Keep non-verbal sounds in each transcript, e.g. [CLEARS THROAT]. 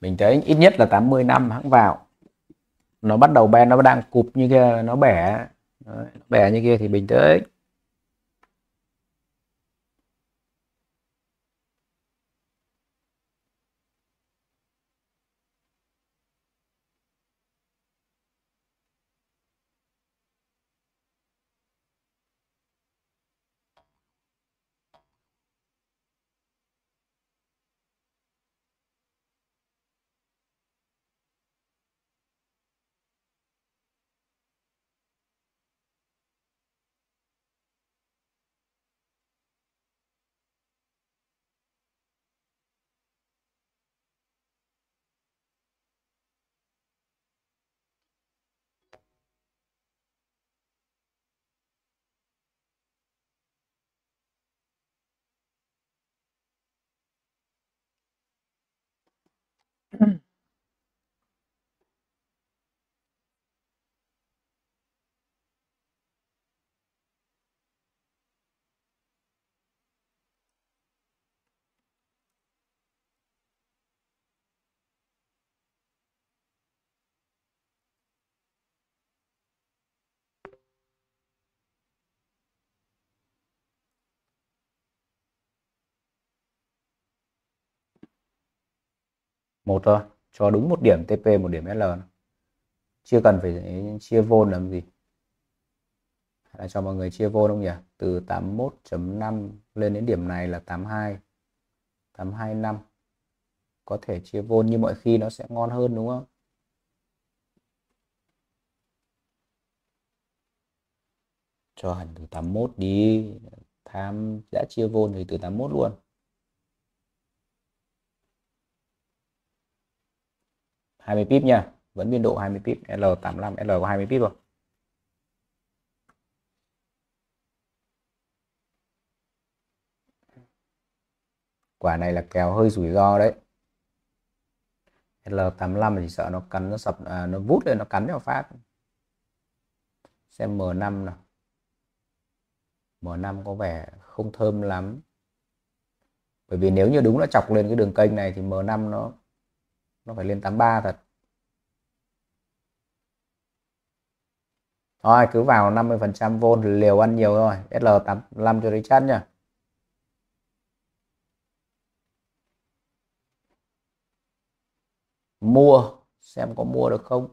mình thấy ít nhất là 80 năm hãng vào nó bắt đầu ben nó đang cụp như kia nó bẻ nó bẻ như kia thì mình tới một thôi cho đúng một điểm TP một điểm L chưa cần phải chia vôn làm gì là cho mọi người chia vôn không nhỉ từ 81.5 lên đến điểm này là 82 825 có thể chia vôn như mọi khi nó sẽ ngon hơn đúng không cho hẳn từ 81 đi tham đã chia vôn thì từ 81 luôn 20 pip nha vẫn biên độ 20 pip L85 L có 20 pip rồi quả này là kèo hơi rủi ro đấy L85 thì sợ nó cắn nó sập à, nó vút lên nó cắn vào phát xem M5 nào M5 có vẻ không thơm lắm bởi vì nếu như đúng là chọc lên cái đường kênh này thì M5 nó nó phải lên 83 thật Thôi cứ vào 50 phần trăm vôn liều ăn nhiều rồi SL85 cho đến chân nhỉ. mua xem có mua được không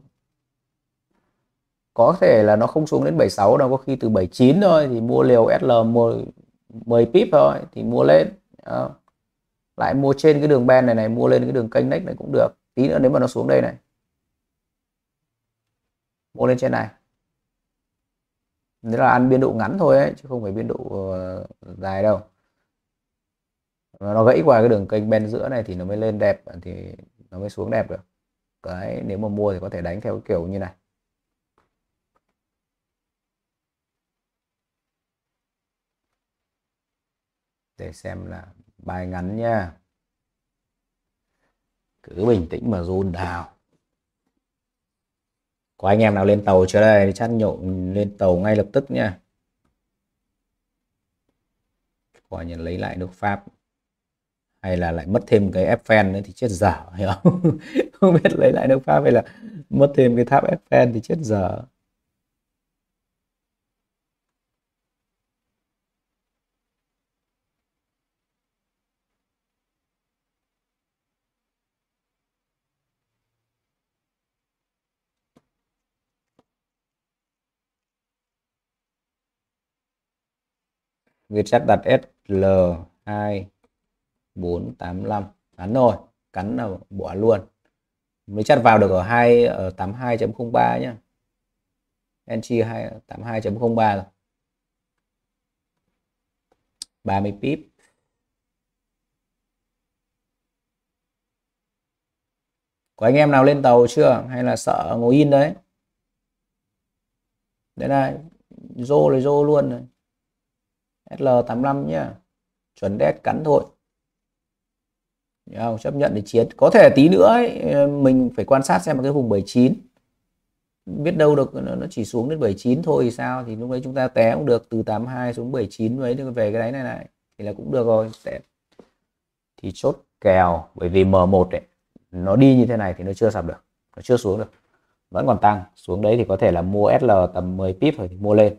có thể là nó không xuống đến 76 đâu có khi từ 79 thôi thì mua liều SL 10, 10 pip thôi thì mua lên à. lại mua trên cái đường ben này này mua lên cái đường kênh next này cũng được tí nữa nếu mà nó xuống đây này mua lên trên này nếu là ăn biên độ ngắn thôi ấy, chứ không phải biên độ ờ, dài đâu nó gãy qua cái đường kênh bên giữa này thì nó mới lên đẹp thì nó mới xuống đẹp được cái nếu mà mua thì có thể đánh theo kiểu như này để xem là bài ngắn nha cứ bình tĩnh mà run đào có anh em nào lên tàu chưa đây chắc nhộn lên tàu ngay lập tức nha quả nhiên lấy lại nước pháp hay là lại mất thêm cái Eiffel nữa thì chết dở hiểu không [LAUGHS] không biết lấy lại nước pháp hay là mất thêm cái tháp Eiffel thì chết dở WeChat đặt SL2485 cắn rồi cắn là bỏ luôn WeChat vào được ở 2 ở 82.03 nhá entry 82.03 rồi 30 pip có anh em nào lên tàu chưa hay là sợ ngồi in đấy đây này rô là rô luôn này L85 nhá chuẩn đét cắn thôi không? chấp nhận để chiến có thể tí nữa ấy, mình phải quan sát xem cái vùng 79 biết đâu được nó chỉ xuống đến 79 thôi thì sao thì lúc đấy chúng ta té cũng được từ 82 xuống 79 đấy về cái đáy này này thì là cũng được rồi sẽ thì chốt kèo bởi vì M1 ấy, nó đi như thế này thì nó chưa sập được nó chưa xuống được vẫn còn tăng xuống đấy thì có thể là mua SL tầm 10 pip rồi thì mua lên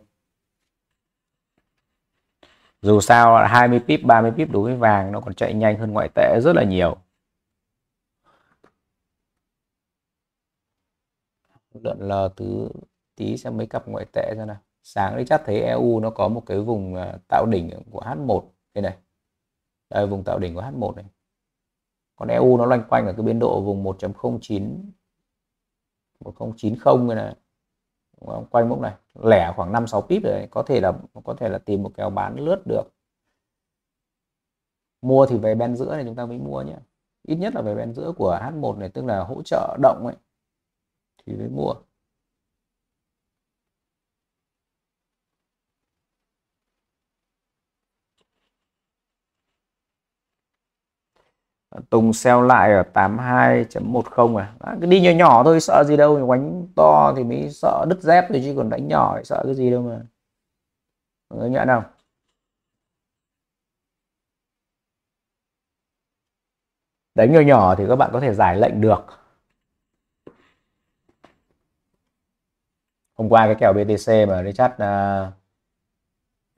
dù sao 20 pip 30 pip đối với vàng nó còn chạy nhanh hơn ngoại tệ rất là nhiều lượn lờ tứ tí xem mấy cặp ngoại tệ ra nào sáng đi chắc thấy EU nó có một cái vùng à, tạo đỉnh của H1 đây này đây vùng tạo đỉnh của H1 này còn EU nó loanh quanh ở cái biên độ vùng 1.09 1090 này quanh mốc này lẻ khoảng 5 6 pip rồi có thể là có thể là tìm một kèo bán lướt được mua thì về bên giữa này chúng ta mới mua nhé ít nhất là về bên giữa của H1 này tức là hỗ trợ động ấy thì mới mua Tùng sell lại ở 82.10 à Đó, cứ đi nhỏ nhỏ thôi sợ gì đâu đánh to thì mới sợ đứt dép thì chứ còn đánh nhỏ thì sợ cái gì đâu mà người nhận không đánh nhỏ nhỏ thì các bạn có thể giải lệnh được hôm qua cái kèo BTC mà Richard uh,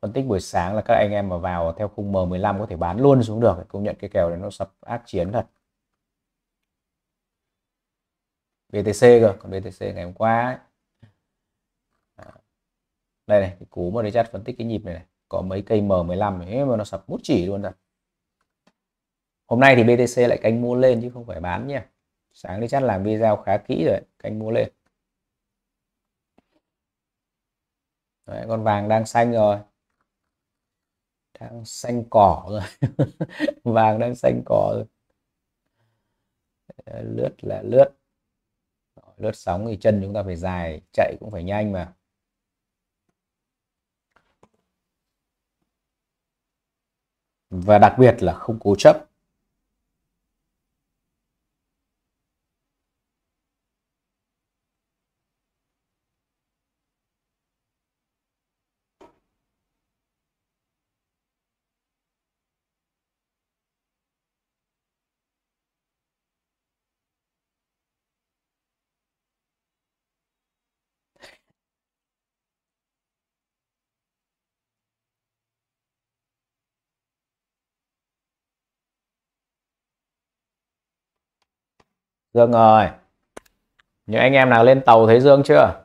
phân tích buổi sáng là các anh em mà vào theo khung M15 có thể bán luôn xuống được công nhận cái kèo này nó sập ác chiến thật BTC cơ còn BTC ngày hôm qua ấy. đây này cái cú mà chat phân tích cái nhịp này, này có mấy cây M15 ấy mà nó sập mút chỉ luôn rồi. hôm nay thì BTC lại canh mua lên chứ không phải bán nha sáng đi chắc làm video khá kỹ rồi canh mua lên Đấy, con vàng đang xanh rồi đang xanh cỏ rồi [LAUGHS] vàng đang xanh cỏ rồi ờ, lướt là lướt lướt sóng thì chân chúng ta phải dài chạy cũng phải nhanh mà và đặc biệt là không cố chấp dương rồi những anh em nào lên tàu thấy dương chưa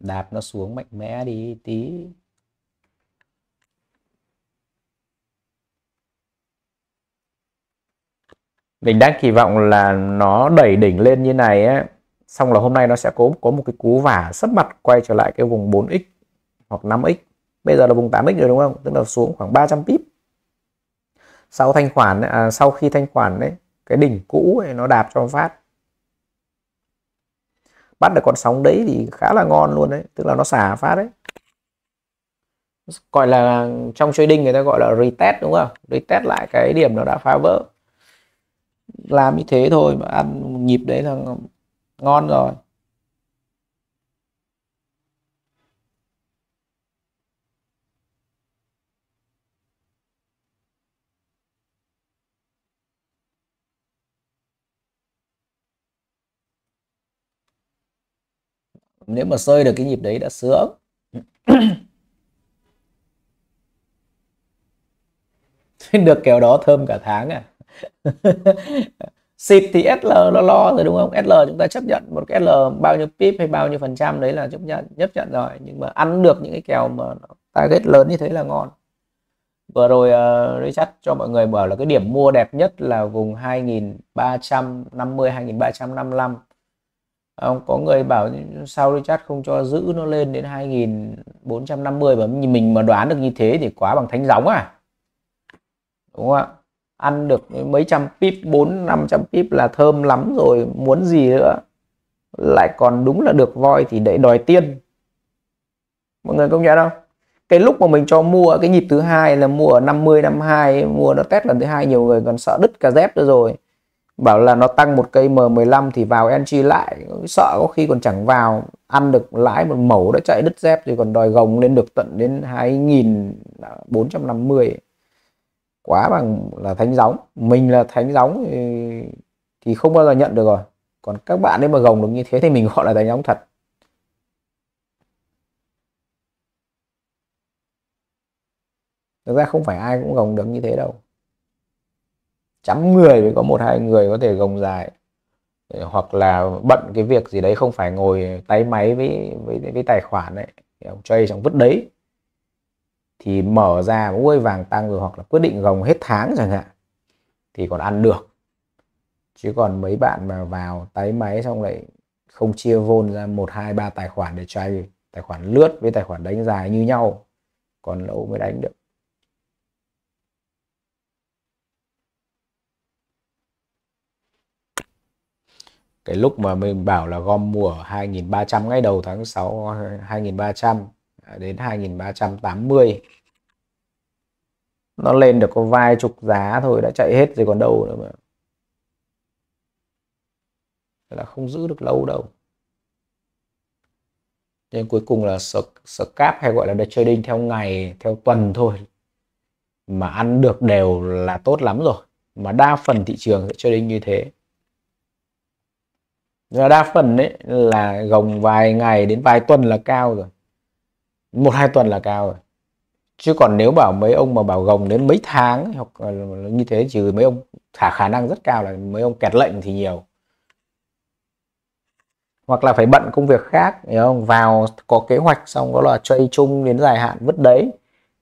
đạp nó xuống mạnh mẽ đi tí mình đang kỳ vọng là nó đẩy đỉnh lên như này ấy xong là hôm nay nó sẽ có có một cái cú vả sấp mặt quay trở lại cái vùng 4x hoặc 5x bây giờ là vùng 8x rồi đúng không tức là xuống khoảng 300 pip sau thanh khoản à, sau khi thanh khoản đấy cái đỉnh cũ ấy, nó đạp cho phát bắt được con sóng đấy thì khá là ngon luôn đấy tức là nó xả phát đấy gọi là trong trading người ta gọi là retest đúng không retest lại cái điểm nó đã phá vỡ làm như thế thôi mà ăn nhịp đấy là ngon rồi nếu mà sơi được cái nhịp đấy đã sướng được kéo đó thơm cả tháng à [LAUGHS] xịt thì SL nó lo rồi đúng không SL chúng ta chấp nhận một cái SL bao nhiêu pip hay bao nhiêu phần trăm đấy là chấp nhận chấp nhận rồi nhưng mà ăn được những cái kèo mà target lớn như thế là ngon vừa rồi uh, Richard cho mọi người bảo là cái điểm mua đẹp nhất là vùng 2350 2355 không có người bảo sao Richard không cho giữ nó lên đến 2450 mà mình mà đoán được như thế thì quá bằng thánh gióng à đúng không ạ ăn được mấy trăm pip bốn năm trăm pip là thơm lắm rồi muốn gì nữa lại còn đúng là được voi thì để đòi tiên mọi người công nhận không cái lúc mà mình cho mua cái nhịp thứ hai là mua ở 50 52 mua nó test lần thứ hai nhiều người còn sợ đứt cả dép nữa rồi bảo là nó tăng một cây M15 thì vào entry lại sợ có khi còn chẳng vào ăn được lãi một mẩu đã chạy đứt dép thì còn đòi gồng lên được tận đến 2450 quá bằng là thánh gióng mình là thánh gióng thì, thì không bao giờ nhận được rồi còn các bạn ấy mà gồng được như thế thì mình [LAUGHS] gọi là thánh gióng thật thực ra không phải ai cũng gồng được như thế đâu chấm người mới có một hai người có thể gồng dài hoặc là bận cái việc gì đấy không phải ngồi tay máy với với với tài khoản đấy ông chơi trong vứt đấy thì mở ra ôi vàng tăng rồi hoặc là quyết định gồng hết tháng chẳng hạn thì còn ăn được chứ còn mấy bạn mà vào tái máy xong lại không chia vôn ra một hai ba tài khoản để chơi tài khoản lướt với tài khoản đánh dài như nhau còn lỗ mới đánh được cái lúc mà mình bảo là gom mua ở 2.300 ngay đầu tháng 6 2.300 À, đến 2380 nó lên được có vài chục giá thôi đã chạy hết rồi còn đâu nữa mà là không giữ được lâu đâu nên cuối cùng là scalp hay gọi là day trading theo ngày theo tuần thôi mà ăn được đều là tốt lắm rồi mà đa phần thị trường sẽ chơi trading như thế đa phần đấy là gồng vài ngày đến vài tuần là cao rồi một hai tuần là cao rồi chứ còn nếu bảo mấy ông mà bảo gồng đến mấy tháng hoặc như thế trừ mấy ông thả khả năng rất cao là mấy ông kẹt lệnh thì nhiều hoặc là phải bận công việc khác hiểu không vào có kế hoạch xong đó là chơi chung đến dài hạn vứt đấy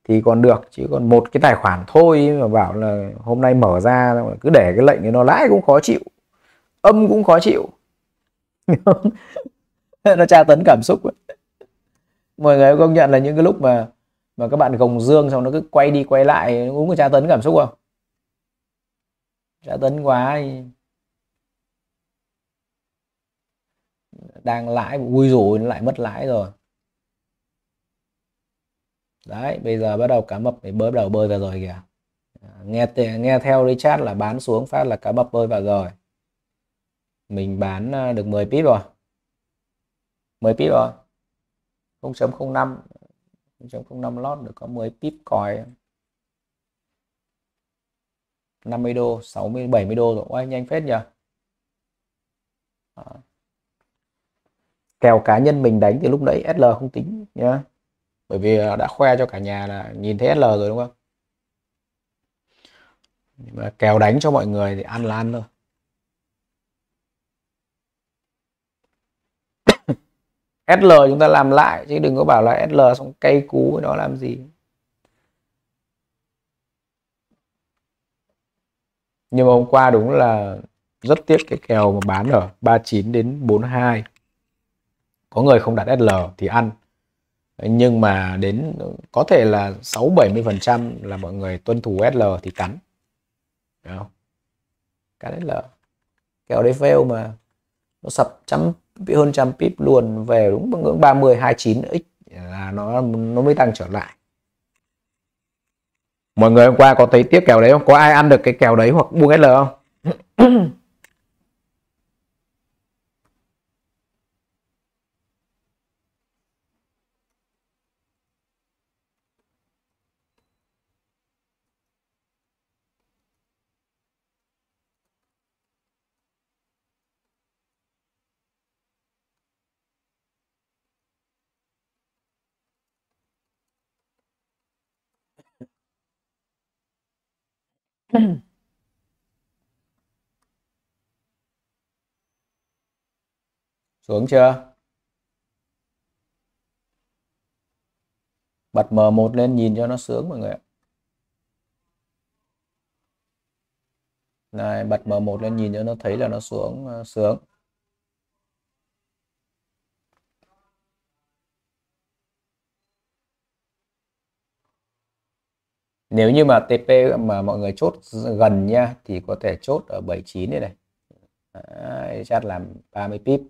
thì còn được chỉ còn một cái tài khoản thôi mà bảo là hôm nay mở ra cứ để cái lệnh thì nó lãi cũng khó chịu âm cũng khó chịu [LAUGHS] nó tra tấn cảm xúc ấy mọi người công nhận là những cái lúc mà mà các bạn gồng dương xong nó cứ quay đi quay lại uống có tra tấn cảm xúc không tra tấn quá thì... đang lãi vui rồi nó lại mất lãi rồi đấy bây giờ bắt đầu cá mập để bơi bắt đầu bơi vào rồi kìa nghe nghe theo Richard là bán xuống phát là cá mập bơi vào rồi mình bán à, được 10 pip rồi 10 pip rồi 0.05 0.05 lót được có 10 pip còi 50 đô 60 70 đô rồi Ôi, nhanh phết nhỉ kèo cá nhân mình đánh thì lúc đấy SL không tính nhá bởi vì đã khoe cho cả nhà là nhìn thấy SL rồi đúng không nhưng mà kèo đánh cho mọi người thì ăn là ăn thôi SL chúng ta làm lại chứ đừng có bảo là SL xong cây cú nó làm gì nhưng mà hôm qua đúng là rất tiếc cái kèo mà bán ở 39 đến 42 có người không đặt SL thì ăn nhưng mà đến có thể là 6 70 phần trăm là mọi người tuân thủ SL thì cắn Đấy không? cắn SL kèo đấy fail mà nó sập trăm hơn trăm pip luôn về đúng ngưỡng 30 29 x là nó nó mới tăng trở lại mọi người hôm qua có thấy tiếp kèo đấy không có ai ăn được cái kèo đấy hoặc buông SL không [COUGHS] [CLEARS THROAT] xuống chưa bật m một lên nhìn cho nó sướng mọi người ạ này bật m một lên nhìn cho nó thấy là nó xuống uh, sướng nếu như mà TP mà mọi người chốt gần nha thì có thể chốt ở 79 đây này Đấy, chat làm 30 pip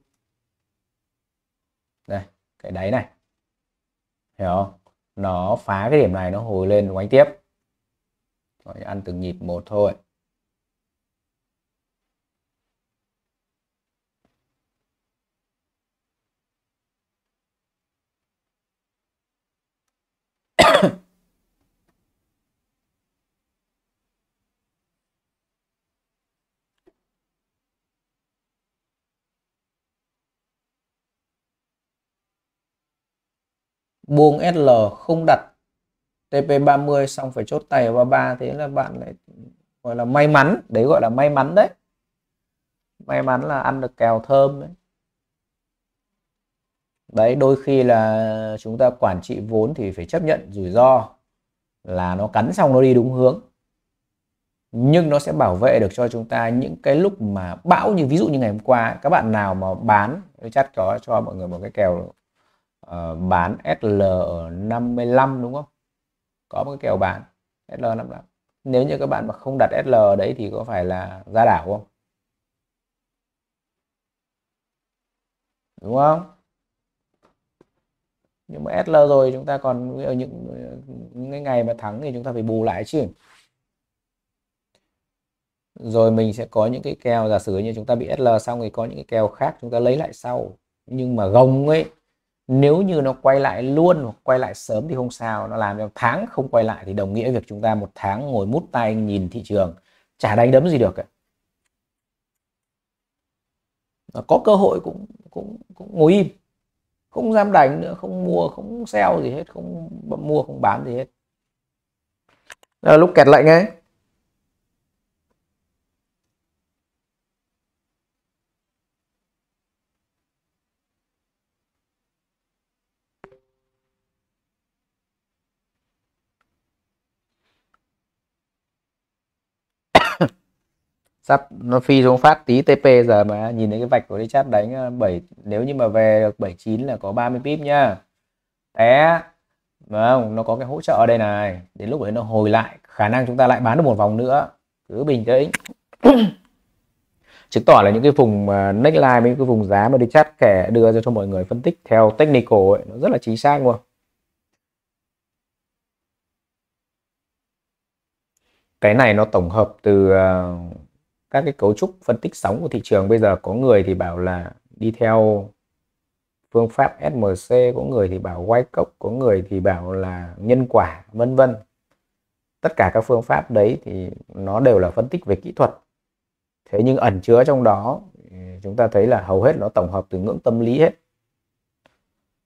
đây cái đáy này hiểu không nó phá cái điểm này nó hồi lên nó đánh tiếp Rồi, ăn từng nhịp một thôi buông SL không đặt TP30 xong phải chốt tay ở 33 thế là bạn lại gọi là may mắn đấy gọi là may mắn đấy may mắn là ăn được kèo thơm đấy đấy đôi khi là chúng ta quản trị vốn thì phải chấp nhận rủi ro là nó cắn xong nó đi đúng hướng nhưng nó sẽ bảo vệ được cho chúng ta những cái lúc mà bão như ví dụ như ngày hôm qua các bạn nào mà bán chắc có cho mọi người một cái kèo Ờ, bán SL 55 đúng không có một cái kèo bán SL 55 nếu như các bạn mà không đặt SL đấy thì có phải là ra đảo không đúng không nhưng mà SL rồi chúng ta còn ở những những ngày mà thắng thì chúng ta phải bù lại chứ rồi mình sẽ có những cái kèo giả sử như chúng ta bị SL xong thì có những cái kèo khác chúng ta lấy lại sau nhưng mà gồng ấy nếu như nó quay lại luôn hoặc quay lại sớm thì không sao nó làm cho tháng không quay lại thì đồng nghĩa việc chúng ta một tháng ngồi mút tay nhìn thị trường chả đánh đấm gì được ấy. có cơ hội cũng cũng cũng ngồi im không dám đánh nữa không mua không sell gì hết không mua không bán gì hết à, lúc kẹt lệnh ấy sắp nó phi xuống phát tí TP giờ mà nhìn thấy cái vạch của chat đánh 7 ờ, nếu như mà về được 79 là có 30 pip nhá té không nó có cái hỗ trợ ở đây này đến lúc đấy nó hồi lại khả năng chúng ta lại bán được một vòng nữa cứ bình tĩnh chứng tỏ là những cái vùng neckline với những cái vùng giá mà đi chat kẻ đưa ra cho mọi người phân tích theo technical ấy, nó rất là chính xác luôn cái này nó tổng hợp từ ờ, các cái cấu trúc phân tích sóng của thị trường bây giờ có người thì bảo là đi theo phương pháp SMC có người thì bảo quay cốc có người thì bảo là nhân quả vân vân tất cả các phương pháp đấy thì nó đều là phân tích về kỹ thuật thế nhưng ẩn chứa trong đó chúng ta thấy là hầu hết nó tổng hợp từ ngưỡng tâm lý hết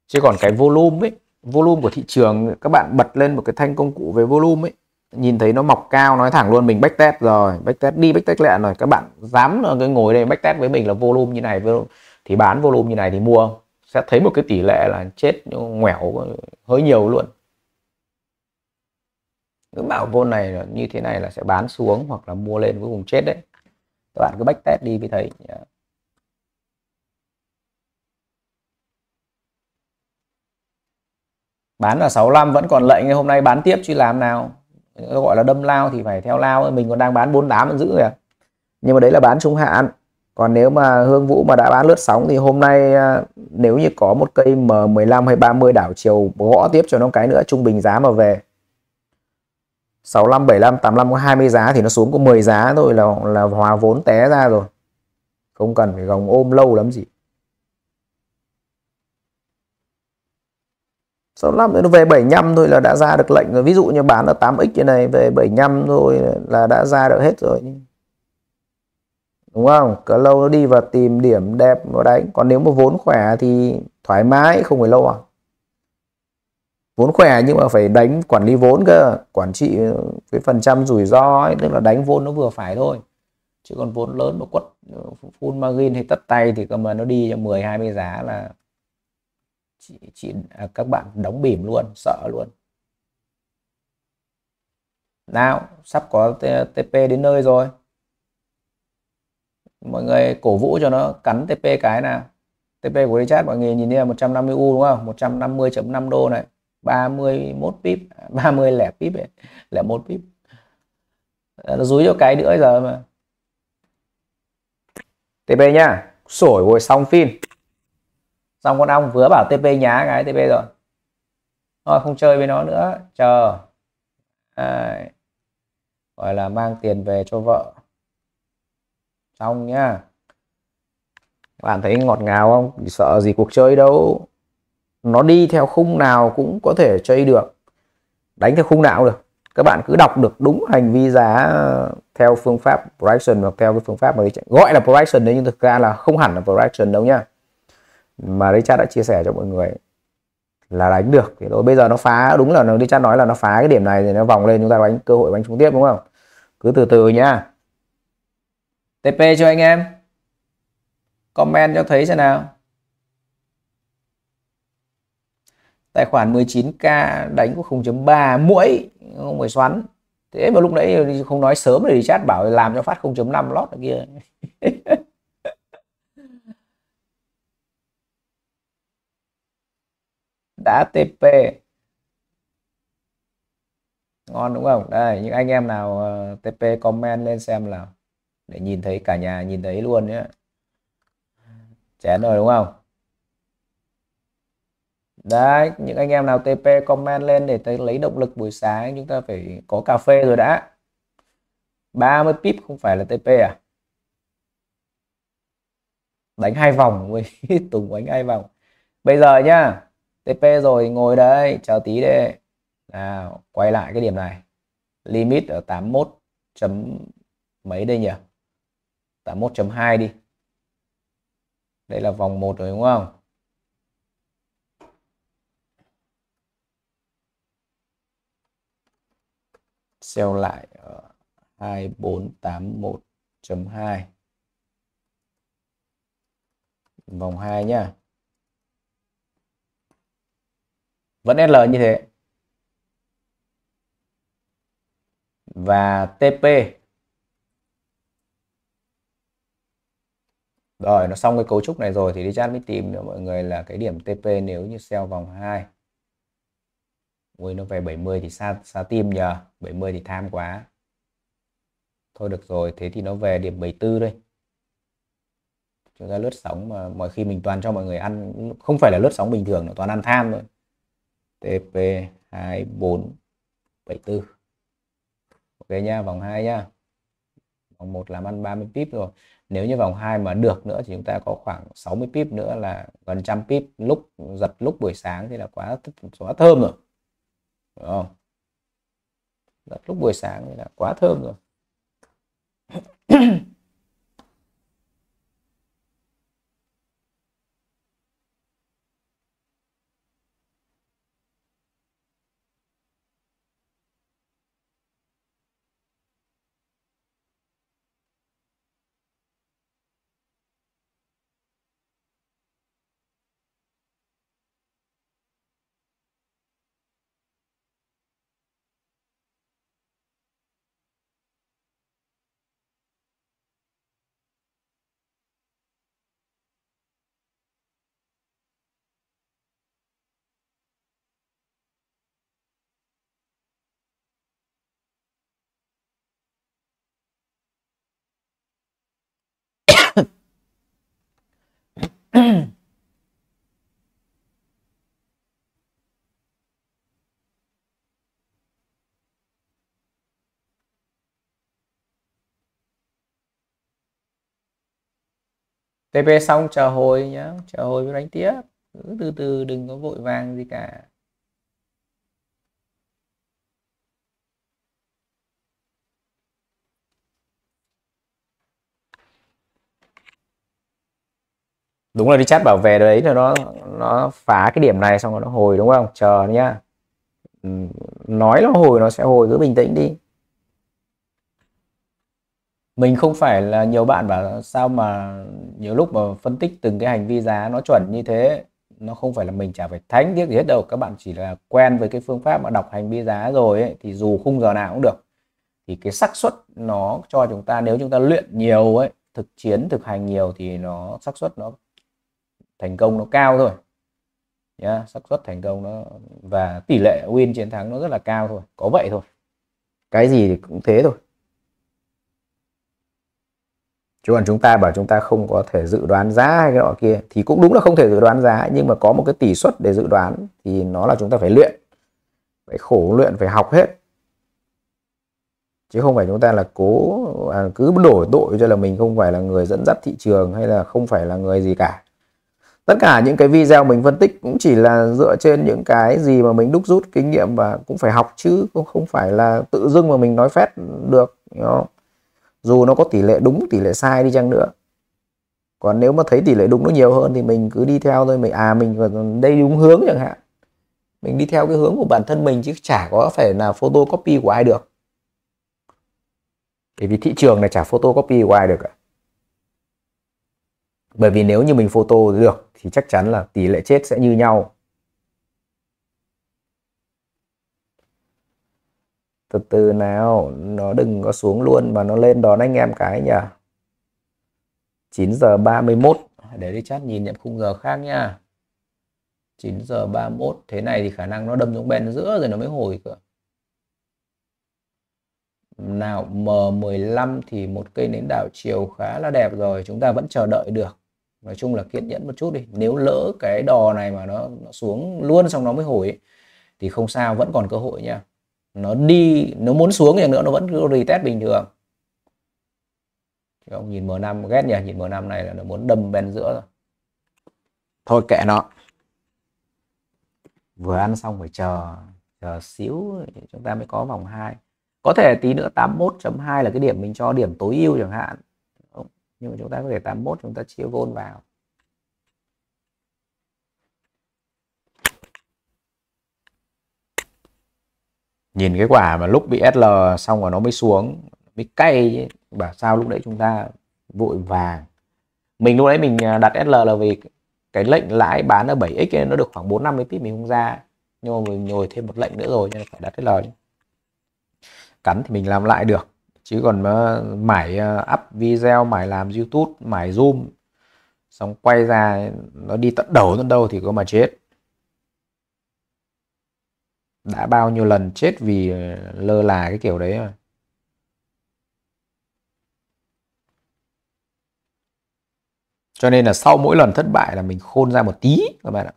chứ còn cái volume ấy volume của thị trường các bạn bật lên một cái thanh công cụ về volume ấy nhìn thấy nó mọc cao nói thẳng luôn mình backtest rồi backtest đi backtest lẹ rồi các bạn dám ờ, cái ngồi đây backtest với mình là volume như này thì bán volume như này thì mua không sẽ thấy một cái tỷ lệ là chết ngoẻo ờ, hơi nhiều luôn cứ bảo vô này là như thế này là sẽ bán xuống hoặc là mua lên cuối cùng chết đấy các bạn cứ backtest đi mới thấy dạ. bán là 65 vẫn còn lệnh hôm nay bán tiếp chứ làm nào gọi là đâm lao thì phải theo lao mình còn đang bán 48 vẫn giữ rồi nhưng mà đấy là bán trung hạn còn nếu mà Hương Vũ mà đã bán lướt sóng thì hôm nay à, nếu như có một cây M15 hay 30 đảo chiều gõ tiếp cho nó cái nữa trung bình giá mà về 65, 75, 85 có 20 giá thì nó xuống có 10 giá thôi là là hòa vốn té ra rồi. Không cần phải gồng ôm lâu lắm gì. 65 nó về 75 thôi là đã ra được lệnh rồi ví dụ như bán ở 8x như này về 75 thôi là đã ra được hết rồi đúng không cỡ lâu nó đi và tìm điểm đẹp vào đấy còn nếu mà vốn khỏe thì thoải mái không phải lâu à vốn khỏe nhưng mà phải đánh quản lý vốn cơ quản trị cái phần trăm rủi ro ấy tức là đánh vốn nó vừa phải thôi chứ còn vốn lớn mà quất full margin thì tất tay thì cơ mà nó đi cho 10 20 giá là chị, chị à, các bạn đóng bìm luôn sợ luôn nào sắp có TP đến nơi rồi mọi người cổ vũ cho nó cắn TP cái nào TP của chat mọi người nhìn thấy là 150 U đúng không 150.5 đô này 31 pip 30 lẻ pip ấy. lẻ một pip nó rúi cho cái nữa giờ mà TP nhá sổi rồi xong phim xong con ong vừa bảo tp nhá cái tp rồi thôi không chơi với nó nữa chờ Đấy. gọi là mang tiền về cho vợ xong nhá bạn thấy ngọt ngào không sợ gì cuộc chơi đâu nó đi theo khung nào cũng có thể chơi được đánh theo khung nào được các bạn cứ đọc được đúng hành vi giá theo phương pháp projection hoặc theo cái phương pháp mà gọi là projection đấy nhưng thực ra là không hẳn là projection đâu nhá mà chat đã chia sẻ cho mọi người là đánh được thì thôi bây giờ nó phá đúng là nó chat nói là nó phá cái điểm này thì nó vòng lên chúng ta đánh cơ hội đánh xuống tiếp đúng không cứ từ từ nhá TP cho anh em comment cho thấy xem nào tài khoản 19k đánh có 0.3 mũi không phải xoắn thế mà lúc nãy không nói sớm thì chat bảo làm cho phát 0.5 lót kia [LAUGHS] tá tp ngon đúng không đây những anh em nào ờ, tp comment lên xem là để nhìn thấy cả nhà nhìn thấy luôn nhé chén rồi đúng không đấy những anh em nào tp comment lên để tới lấy động lực buổi sáng chúng ta phải có cà phê rồi đã 30 pip không phải là tp à đánh hai vòng [LAUGHS] Tùng đánh hai vòng bây giờ nhá TP rồi ngồi đây chờ tí để nào quay lại cái điểm này limit ở 81 chấm mấy đây nhỉ 81.2 đi đây là vòng 1 rồi đúng không xeo lại ở 2481.2 vòng 2 nhá vẫn SL như thế và TP rồi nó xong cái cấu trúc này rồi thì đi chat mới tìm nữa mọi người là cái điểm TP nếu như sell vòng 2 Ui nó về 70 thì xa xa tim nhờ 70 thì tham quá Thôi được rồi thế thì nó về điểm 74 đây Chúng ta lướt sóng mà mọi khi mình toàn cho mọi người ăn Không phải là lướt sóng bình thường nữa toàn ăn tham thôi TP2474 ok nha vòng 2 nha vòng 1 làm ăn 30 pip rồi nếu như vòng 2 mà được nữa thì chúng ta có khoảng 60 pip nữa là gần trăm pip lúc giật lúc buổi sáng thì là quá quá thơm rồi Đúng không giật lúc buổi sáng thì là quá thơm rồi [CLEARS THROAT] TP xong chờ hồi nhá chờ hồi mới đánh tiếp cứ từ từ đừng có vội vàng gì cả đúng là đi chat bảo về đấy là nó nó phá cái điểm này xong rồi nó hồi đúng không chờ nhá ừ, nói nó hồi nó sẽ hồi cứ bình tĩnh đi mình không phải là nhiều bạn bảo sao mà nhiều lúc mà phân tích từng cái hành vi giá nó chuẩn như thế nó không phải là mình chả phải thánh tiếc gì hết đâu các bạn chỉ là quen với cái phương pháp mà đọc hành vi giá rồi ấy, thì dù khung giờ nào cũng được thì cái xác suất nó cho chúng ta nếu chúng ta luyện nhiều ấy thực chiến thực hành nhiều thì nó xác suất nó thành công nó cao thôi nhá xác suất thành công nó và tỷ lệ win chiến thắng nó rất là cao thôi có vậy thôi cái gì thì cũng thế thôi chứ còn chúng ta bảo chúng ta không có thể dự đoán giá hay cái nọ kia thì cũng đúng là không thể dự đoán giá nhưng mà có một cái tỷ suất để dự đoán thì nó là chúng ta phải luyện phải khổ luyện phải học hết chứ không phải chúng ta là cố à, cứ đổi đội cho là mình không phải là người dẫn dắt thị trường hay là không phải là người gì cả tất cả những cái video mình phân tích cũng chỉ là dựa trên những cái gì mà mình đúc rút kinh nghiệm và cũng phải học chứ cũng không phải là tự dưng mà mình nói phép được dù nó có tỷ lệ đúng tỷ lệ sai đi chăng nữa còn nếu mà thấy tỷ lệ đúng nó nhiều hơn thì mình cứ đi theo thôi mình à mình đây đúng hướng chẳng hạn mình đi theo cái hướng của bản thân mình chứ chả có phải là photocopy của ai được bởi vì thị trường này chả photocopy của ai được cả bởi vì nếu như mình photo được thì chắc chắn là tỷ lệ chết sẽ như nhau từ từ nào nó đừng có xuống luôn mà nó lên đón anh em cái nhỉ 9 giờ 31 để đi chat nhìn nhận khung giờ khác nha 9 giờ 31 thế này thì khả năng nó đâm xuống bên giữa rồi nó mới hồi cơ nào M15 thì một cây nến đảo chiều khá là đẹp rồi chúng ta vẫn chờ đợi được nói chung là kiên nhẫn một chút đi nếu lỡ cái đò này mà nó, nó xuống luôn xong nó mới hồi ấy, thì không sao vẫn còn cơ hội nha nó đi nó muốn xuống thì nữa nó vẫn cứ retest bình thường Chứ ông nhìn M5 ghét nhỉ nhìn M5 này là nó muốn đâm bên giữa rồi thôi kệ nó vừa ăn xong phải chờ chờ xíu chúng ta mới có vòng 2 có thể tí nữa 81.2 là cái điểm mình cho điểm tối ưu chẳng hạn nhưng mà chúng ta có thể 81 chúng ta chia vôn vào nhìn cái quả mà lúc bị SL xong rồi nó mới xuống mới cay bảo sao lúc đấy chúng ta vội vàng mình lúc đấy mình à, đặt SL là vì cái lệnh lãi bán ở 7x ấy, nó được khoảng 450 pip mình không ra nhưng mà mình nhồi thêm một lệnh nữa rồi nên phải đặt SL cắn thì mình làm lại được chứ còn mà mải à, up video mải làm youtube mải zoom xong quay ra nó đi tận đầu tận đâu thì có mà chết đã bao nhiêu lần chết vì lơ là cái kiểu đấy mà cho nên là sau mỗi lần thất bại là mình khôn ra một tí các bạn ạ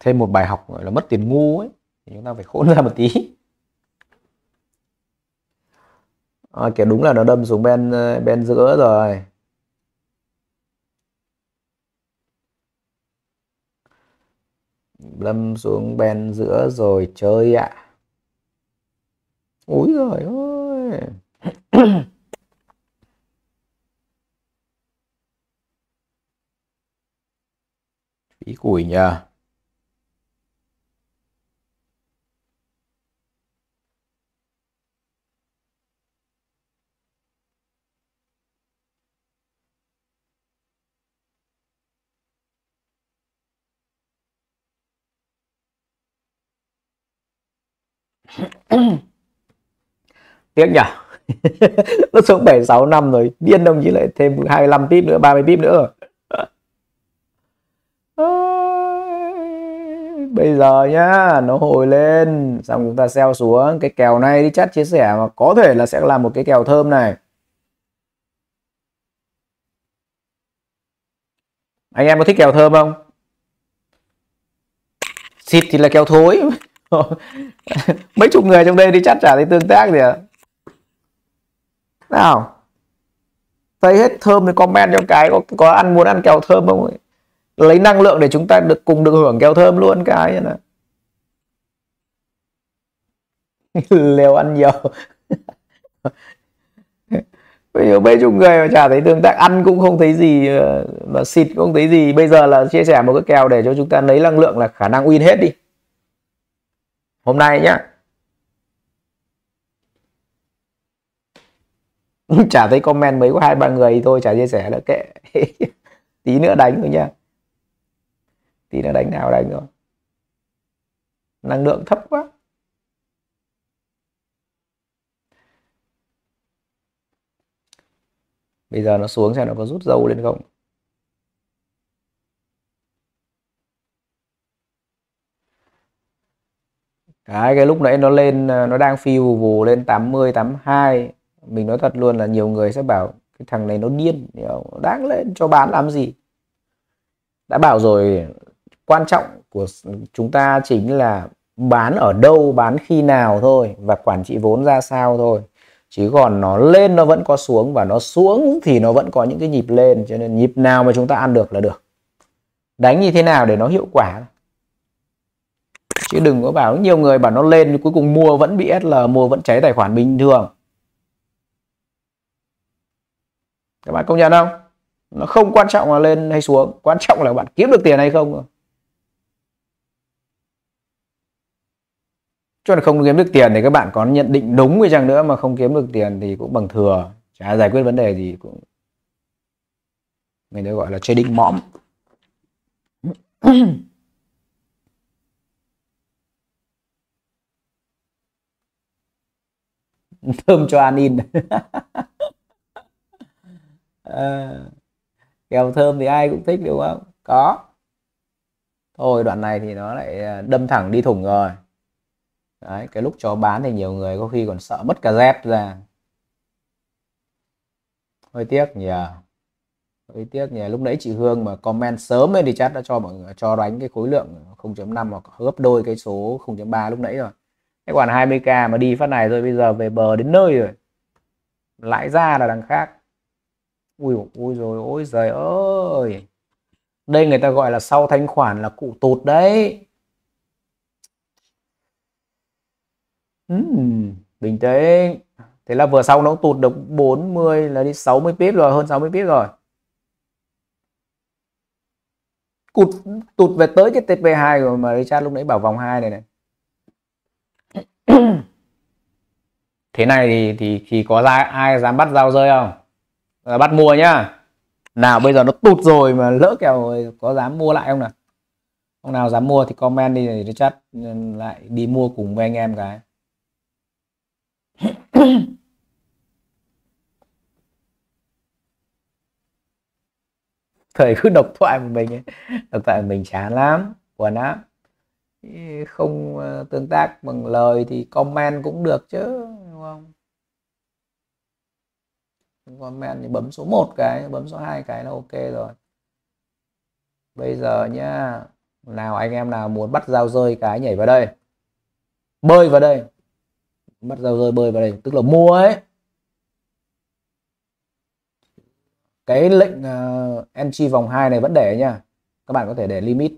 thêm một bài học gọi là mất tiền ngu ấy thì chúng ta phải khôn ra một tí à, kiểu đúng là nó đâm xuống bên ờ, bên giữa rồi lâm xuống bên giữa rồi chơi ạ à. úi rồi ôi [COUGHS] phí củi nhờ [COUGHS] tiếc nhỉ [LAUGHS] nó xuống 76 năm rồi điên đồng chí lại thêm 25 pip nữa 30 pip nữa bây giờ nhá nó hồi lên xong chúng ta sell xuống cái kèo này đi chat chia sẻ mà có thể là sẽ làm một cái kèo thơm này anh em có thích kèo thơm không xịt thì là kèo thối [LAUGHS] mấy chục người trong đây đi chắc chả thấy tương tác gì à nào thấy hết thơm thì comment cho cái có, có ăn muốn ăn kẹo thơm không ấy? lấy năng lượng để chúng ta được cùng được hưởng kẹo thơm luôn cái này là liều ăn nhiều [LAUGHS] bây giờ mấy chục người mà chả thấy tương tác ăn cũng không thấy gì ờ, mà xịt cũng không thấy gì bây giờ là chia sẻ một cái kèo để cho chúng ta lấy năng lượng là khả năng win hết đi hôm nay nhé [LAUGHS] chả thấy comment mấy có hai ba người thôi chả chia sẻ nữa kệ [LAUGHS] tí nữa đánh thôi nha tí nữa đánh nào đánh rồi năng lượng thấp quá bây giờ nó xuống xem nó có rút dâu lên không cái cái lúc nãy nó lên à, nó đang phi vù vù lên 80 82 mình nói thật luôn là nhiều người sẽ bảo cái thằng này nó điên hiểu nó đáng lên cho bán làm gì đã bảo rồi quan trọng của chúng ta chính là bán ở đâu bán khi nào thôi và quản trị vốn ra sao thôi chỉ còn nó lên nó vẫn có xuống và nó xuống thì nó vẫn có những cái nhịp lên cho nên nhịp nào mà chúng ta ăn được là được đánh như thế nào để nó hiệu quả chứ đừng có bảo nhiều người bảo nó lên cuối cùng mua vẫn bị SL mua vẫn cháy tài khoản bình thường các bạn công nhận không nó không quan trọng là lên hay xuống quan trọng là bạn kiếm được tiền hay không cho nên không kiếm được tiền thì các bạn có nhận định đúng hay chăng nữa mà không kiếm được tiền thì cũng bằng thừa chả giải quyết vấn đề gì cũng người ta gọi là trading mõm [LAUGHS] thơm cho anin à, [LAUGHS] kèo thơm thì ai cũng thích đúng không có thôi đoạn này thì nó lại ờ, đâm thẳng đi thủng rồi Đấy, cái lúc chó bán thì nhiều người có khi còn sợ mất cả dép ra hơi tiếc nhỉ hơi tiếc nhỉ lúc nãy chị Hương mà comment sớm lên thì chắc đã cho mọi người cho đánh cái khối lượng 0.5 hoặc gấp đôi cái số 0.3 lúc nãy rồi thế còn 20k mà đi phát này rồi bây giờ về bờ đến nơi rồi lãi ra là đằng khác ui ui rồi ôi giời ơi đây người ta gọi là sau thanh khoản là cụ tụt đấy uhm, bình tĩnh thế là vừa xong nó tụt được 40 là đi 60 pip rồi hơn 60 pip rồi cụt tụt về tới cái TP2 rồi mà đi Richard lúc nãy bảo vòng 2 này này thế này thì, thì thì có ra ai dám bắt rau rơi không à, bắt mua nhá nào bây giờ nó tụt rồi mà lỡ kèo có dám mua lại không nào ông nào dám mua thì comment đi để chat ừ, lại đi mua cùng với anh em cái [COUGHS] thầy cứ độc thoại một mình ấy. độc thoại mình chán lắm buồn lắm không ờ, tương tác bằng lời thì comment cũng được chứ đúng không comment thì bấm số 1 cái bấm số 2 cái là ok rồi bây giờ nhá nào anh em nào muốn bắt dao rơi cái nhảy vào đây bơi vào đây bắt dao rơi bơi vào đây tức là mua ấy cái lệnh uh, entry vòng 2 này vẫn để nha các bạn có thể để limit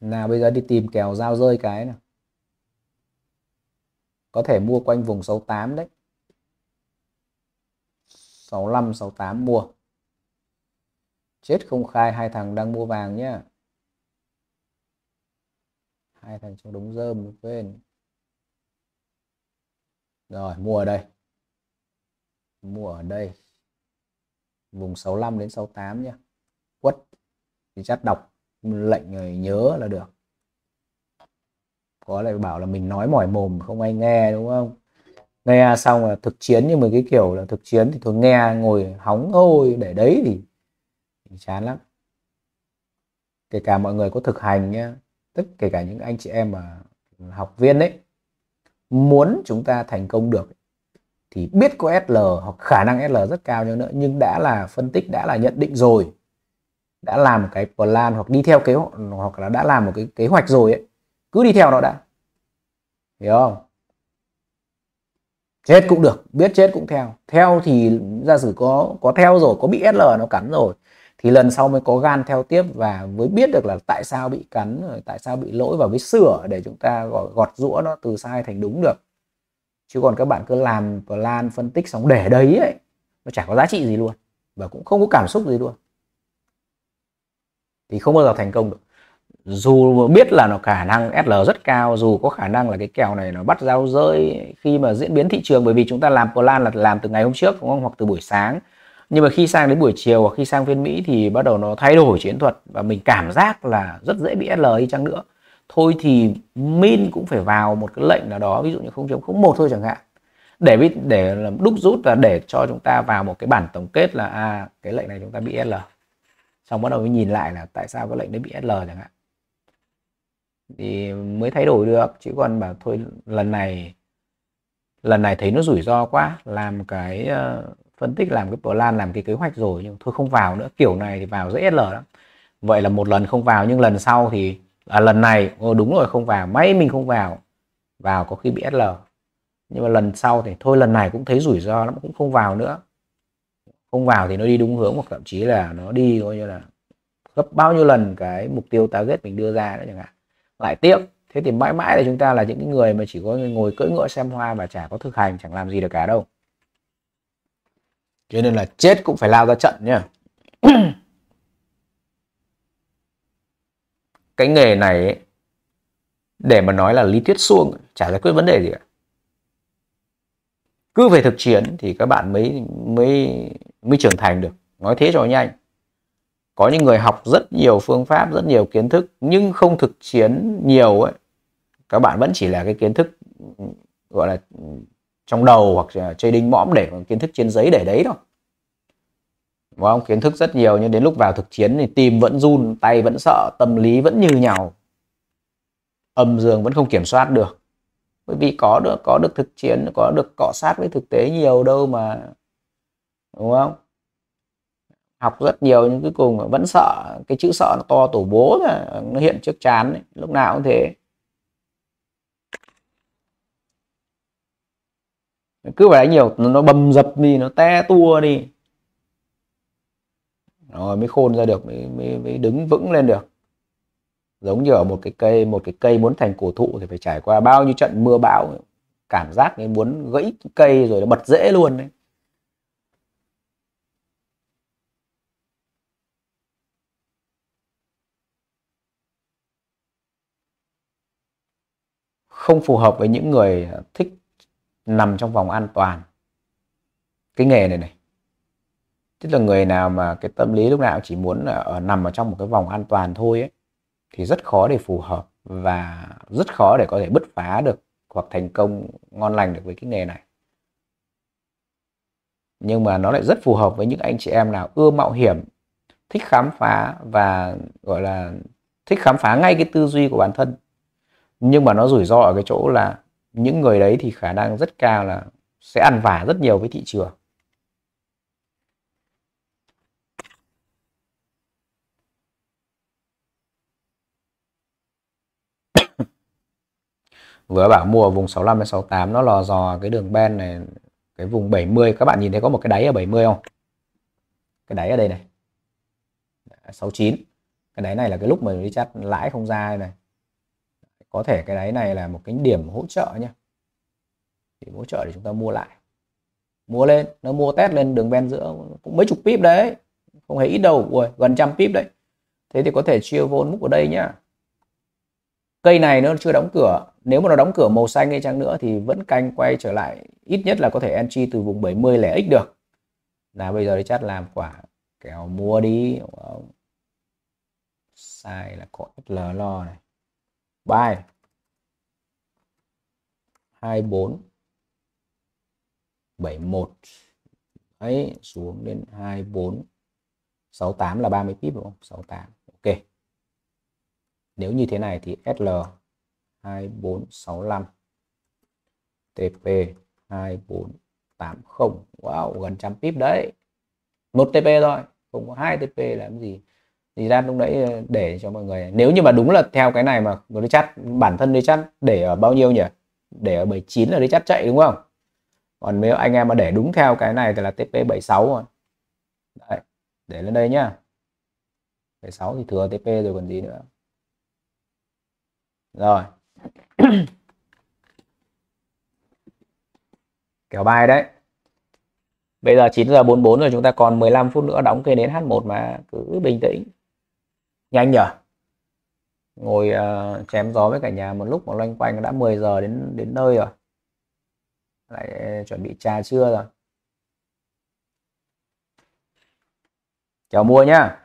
nào bây giờ đi tìm kèo giao rơi cái nào có thể mua quanh vùng 68 đấy 65 68 mua chết không khai hai thằng đang mua vàng nhá hai thằng trong đống rơm quên rồi mua ở đây mua ở đây vùng 65 đến 68 nhá, quất thì chắc đọc lệnh rồi ờ, nhớ là được có lại bảo là mình nói mỏi mồm không ai nghe đúng không nghe xong là thực chiến nhưng mà cái kiểu là thực chiến thì thường nghe ngồi hóng thôi để đấy thì, chán lắm kể cả mọi người có thực hành nhé tức kể cả những anh chị em mà học viên đấy muốn chúng ta thành công được thì biết có SL hoặc khả năng SL rất cao như nữa nhưng đã là phân tích đã là nhận định rồi đã làm một cái plan hoặc đi theo kế hoạch hoặc là đã làm một cái kế hoạch rồi ấy cứ đi theo nó đã hiểu không chết cũng được biết chết cũng theo theo thì giả sử có có theo rồi có bị sl nó cắn rồi thì lần sau mới có gan theo tiếp và mới biết được là tại sao bị cắn tại sao bị lỗi và mới sửa để chúng ta gọt, gọt rũa nó từ sai thành đúng được chứ còn các bạn cứ làm plan phân tích xong để đấy ấy, nó chả có giá trị gì luôn và cũng không có cảm xúc gì luôn thì không bao giờ thành công được dù biết là nó khả năng SL rất cao dù có khả năng là cái kèo này nó bắt giao rơi khi mà diễn biến thị trường bởi vì chúng ta làm plan là làm từ ngày hôm trước đúng không hoặc từ buổi sáng nhưng mà khi sang đến buổi chiều hoặc khi sang phiên Mỹ thì bắt đầu nó thay đổi chiến thuật và mình cảm giác là rất dễ bị SL đi chăng nữa thôi thì min cũng phải vào một cái lệnh nào đó ví dụ như 0.01 thôi chẳng hạn để để đúc rút và để cho chúng ta vào một cái bản tổng kết là à, cái lệnh này chúng ta bị SL xong bắt đầu mới nhìn lại là tại sao cái lệnh đấy bị SL chẳng hạn thì mới thay đổi được chứ còn bảo thôi lần này lần này thấy nó rủi ro quá làm cái uh, phân tích làm cái plan làm cái kế hoạch rồi nhưng thôi không vào nữa kiểu này thì vào dễ SL lắm vậy là một lần không vào nhưng lần sau thì à, lần này ô đúng rồi không vào may mình không vào vào có khi bị SL nhưng mà lần sau thì thôi lần này cũng thấy rủi ro lắm cũng không vào nữa không vào thì nó đi đúng hướng hoặc thậm chí là nó đi coi như là gấp bao nhiêu lần cái mục tiêu target mình đưa ra nữa chẳng hạn lại tiếc thế thì mãi mãi là chúng ta là những người mà chỉ có ngồi cưỡi ngựa xem hoa và chả có thực hành chẳng làm gì được cả đâu cho nên là chết cũng phải lao ra trận nhá [CLEARS THROAT] cái nghề này ấy, để mà nói là lý thuyết suông chả giải quyết vấn đề gì cả cứ về thực chiến thì các bạn mới mới mới trưởng thành được nói thế cho nhanh có những người học rất nhiều phương pháp rất nhiều kiến thức nhưng không thực chiến nhiều ấy các bạn vẫn chỉ là cái kiến thức gọi là trong đầu hoặc là chơi mõm để kiến thức trên giấy để đấy thôi đúng không kiến thức rất nhiều nhưng đến lúc vào thực chiến thì tim vẫn run tay vẫn sợ tâm lý vẫn như nhau âm dương vẫn không kiểm soát được bởi vì có được có được thực chiến có được cọ sát với thực tế nhiều đâu mà đúng không học rất nhiều nhưng cuối cùng vẫn sợ cái chữ sợ nó to tổ bố là nó hiện trước chán ấy. lúc nào cũng thế cứ phải đánh nhiều nó bầm dập đi nó te tua đi rồi mới khôn ra được mới, mới, mới đứng vững lên được giống như ở một cái cây một cái cây muốn thành cổ thụ thì phải trải qua bao nhiêu trận mưa bão cảm giác như muốn gãy cây rồi nó bật rễ luôn đấy không phù hợp với những người thích nằm trong vòng an toàn cái nghề này này tức là người nào mà cái tâm lý lúc nào chỉ muốn ở nằm ở trong một cái vòng an toàn thôi ấy, thì rất khó để phù hợp và rất khó để có thể bứt phá được hoặc thành công ngon lành được với cái nghề này nhưng mà nó lại rất phù hợp với những anh chị em nào ưa mạo hiểm thích khám phá và gọi là thích khám phá ngay cái tư duy của bản thân nhưng mà nó rủi ro ở cái chỗ là những người đấy thì khả năng rất cao là sẽ ăn vả rất nhiều với thị trường [COUGHS] vừa bảo mua ở vùng 65 đến 68 nó lò dò cái đường ben này cái vùng 70 các bạn nhìn thấy có một cái đáy ở 70 không cái đáy ở đây này 69 cái đáy này là cái lúc mà đi Richard lãi không ra này có thể cái đáy này là một cái điểm hỗ trợ nhé điểm hỗ trợ để chúng ta mua lại mua lên nó mua test lên đường ven giữa cũng mấy chục pip đấy không hề ít đâu Ui, gần trăm pip đấy thế thì có thể chia vốn múc ở đây nhá cây này nó chưa đóng cửa nếu mà nó đóng cửa màu xanh hay chăng nữa thì vẫn canh quay trở lại ít nhất là có thể entry từ vùng 70 lẻ x được là bây giờ thì chắc làm quả kéo mua đi sai là có FL lo này bài 24 71 ấy xuống đến 24 68 là 30 pip đúng không 68 ok nếu như thế này thì SL 2465 TP 2480 wow gần trăm pip đấy một TP thôi không có hai TP làm gì thì ra lúc nãy ờ, để cho mọi người nếu như mà đúng là theo cái này mà đi Richard bản thân đi Richard để ở bao nhiêu nhỉ để ở 79 là đi Richard chạy đúng không còn nếu anh em mà để đúng theo cái này thì là TP 76 rồi Đấy, để lên đây nhá 76 thì thừa TP rồi còn gì nữa rồi [COUGHS] kéo bài đấy bây giờ 9 giờ 44 rồi chúng ta còn 15 phút nữa đóng cây đến H1 mà cứ bình tĩnh nhanh nhở ngồi uh, chém gió với cả nhà một lúc mà loanh quanh đã 10 giờ đến đến nơi rồi lại ờ, chuẩn bị trà trưa rồi chào mua nhá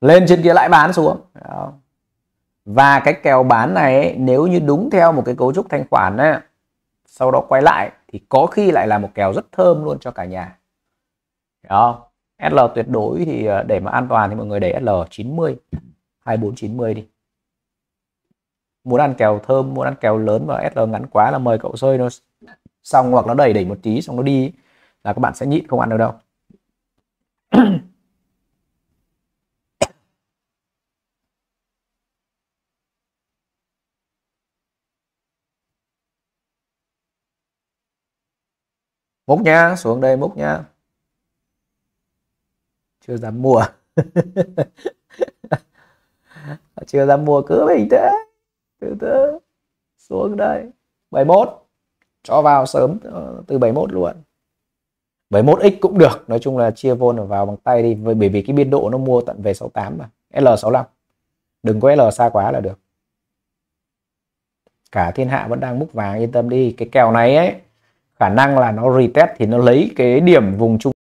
lên trên kia lại bán xuống Đó. và cái kèo bán này nếu như đúng theo một cái cấu trúc thanh khoản ấy, sau đó quay lại thì có khi lại là một kèo rất thơm luôn cho cả nhà Đó. SL tuyệt đối thì ờ, để mà an toàn thì mọi người để SL 90 2490 đi muốn ăn kèo thơm muốn ăn kèo lớn và SL ngắn quá là mời cậu rơi nó xong hoặc nó đẩy đẩy một tí xong nó đi là các bạn sẽ nhịn không ăn được đâu [COUGHS] múc nha xuống đây múc nha chưa dám mua [LAUGHS] chưa dám mua cứ bình thế từ từ xuống đây 71 cho vào sớm từ 71 luôn 71x cũng được nói chung là chia vôn vào bằng tay đi bởi vì cái biên độ nó mua tận về 68 mà L65 đừng có L xa quá là được cả thiên hạ vẫn đang múc vàng yên tâm đi cái kèo này ấy khả năng là nó retest thì nó lấy cái điểm vùng trung